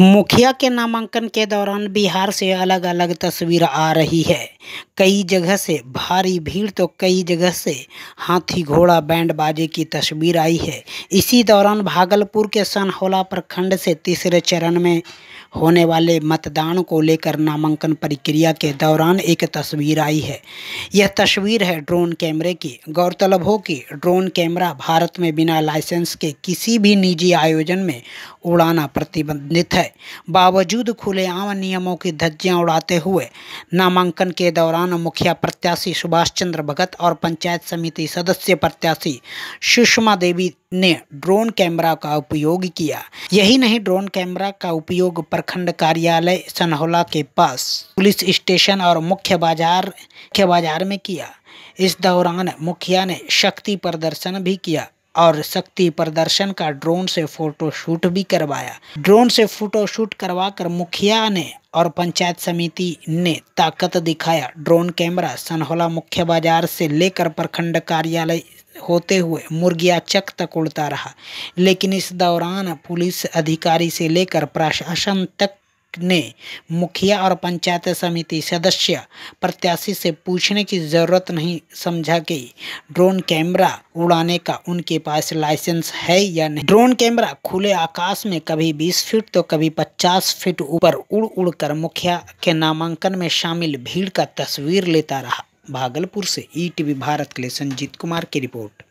मुखिया के नामांकन के दौरान बिहार से अलग अलग तस्वीर आ रही है कई जगह से भारी भीड़ तो कई जगह से हाथी घोड़ा बैंड बाजे की तस्वीर आई है इसी दौरान भागलपुर के सनहौला प्रखंड से तीसरे चरण में होने वाले मतदान को लेकर नामांकन प्रक्रिया के दौरान एक तस्वीर आई है यह तस्वीर है ड्रोन कैमरे की गौरतलब हो कि ड्रोन कैमरा भारत में बिना लाइसेंस के किसी भी निजी आयोजन में उड़ाना प्रतिबंधित है बावजूद खुलेआम नियमों की धज्जियां उड़ाते हुए नामांकन के दौरान मुखिया प्रत्याशी सुभाष चंद्र भगत और पंचायत समिति सदस्य प्रत्याशी सुषमा देवी ने ड्रोन कैमरा का उपयोग किया यही नहीं ड्रोन कैमरा का उपयोग प्रखंड कार्यालय सनहोला के पास पुलिस स्टेशन और मुख्य बाजार मुख्य बाजार में किया इस दौरान मुखिया ने शक्ति प्रदर्शन भी किया और शक्ति प्रदर्शन का ड्रोन से फोटोशूट भी करवाया ड्रोन से फोटोशूट करवाकर मुखिया ने और पंचायत समिति ने ताकत दिखाया ड्रोन कैमरा सनहोला मुख्य बाजार से लेकर प्रखंड कार्यालय होते हुए मुर्गिया चक तक उड़ता रहा लेकिन इस दौरान पुलिस अधिकारी से लेकर प्रशासन तक ने मुखिया और पंचायत समिति सदस्य प्रत्याशी से पूछने की ज़रूरत नहीं समझा कि ड्रोन कैमरा उड़ाने का उनके पास लाइसेंस है या नहीं ड्रोन कैमरा खुले आकाश में कभी 20 फीट तो कभी 50 फीट ऊपर उड़ उड़कर मुखिया के नामांकन में शामिल भीड़ का तस्वीर लेता रहा भागलपुर से ई भारत के लिए संजीत कुमार की रिपोर्ट